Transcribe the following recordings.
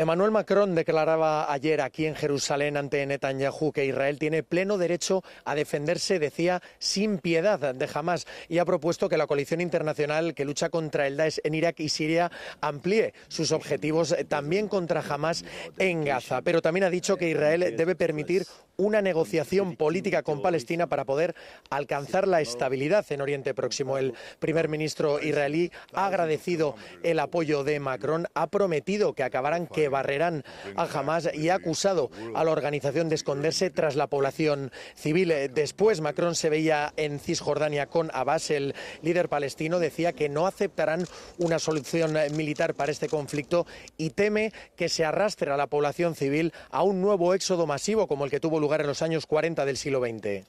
Emmanuel Macron declaraba ayer aquí en Jerusalén ante Netanyahu que Israel tiene pleno derecho a defenderse, decía, sin piedad de Hamas y ha propuesto que la coalición internacional que lucha contra el Daesh en Irak y Siria amplíe sus objetivos también contra Hamas en Gaza. Pero también ha dicho que Israel debe permitir una negociación política con Palestina para poder alcanzar la estabilidad en Oriente Próximo. El primer ministro israelí ha agradecido el apoyo de Macron, ha prometido que acabarán que barrerán a Hamas y ha acusado a la organización de esconderse tras la población civil. Eh, después, Macron se veía en Cisjordania con Abbas, el líder palestino, decía que no aceptarán una solución eh, militar para este conflicto y teme que se arrastre a la población civil a un nuevo éxodo masivo como el que tuvo lugar en los años 40 del siglo XX.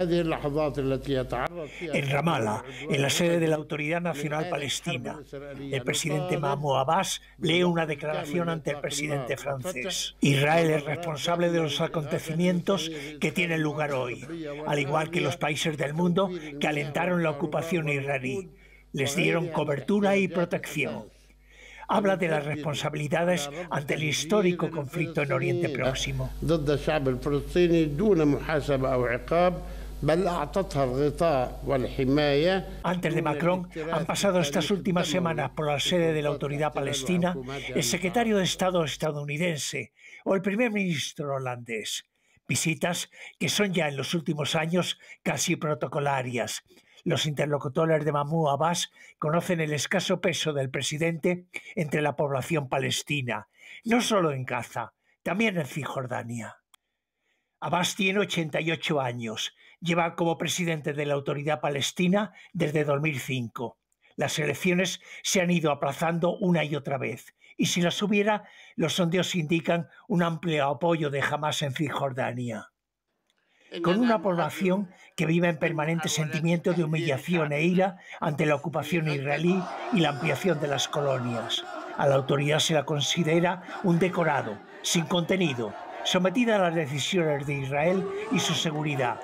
En Ramallah, en la sede de la Autoridad Nacional Palestina, el presidente Mahmoud Abbas lee una declaración ante el presidente francés. Israel es responsable de los acontecimientos que tienen lugar hoy, al igual que los países del mundo que alentaron la ocupación israelí. Les dieron cobertura y protección habla de las responsabilidades ante el histórico conflicto en Oriente Próximo. Antes de Macron, han pasado estas últimas semanas por la sede de la autoridad palestina el secretario de Estado estadounidense o el primer ministro holandés. Visitas que son ya en los últimos años casi protocolarias. Los interlocutores de Mahmoud Abbas conocen el escaso peso del presidente entre la población palestina, no solo en Gaza, también en Cisjordania. Abbas tiene 88 años. Lleva como presidente de la Autoridad Palestina desde 2005. Las elecciones se han ido aplazando una y otra vez, y si las hubiera, los sondeos indican un amplio apoyo de Hamas en Cisjordania. Con una población que vive en permanente sentimiento de humillación e ira ante la ocupación israelí y la ampliación de las colonias. A la autoridad se la considera un decorado, sin contenido, sometida a las decisiones de Israel y su seguridad,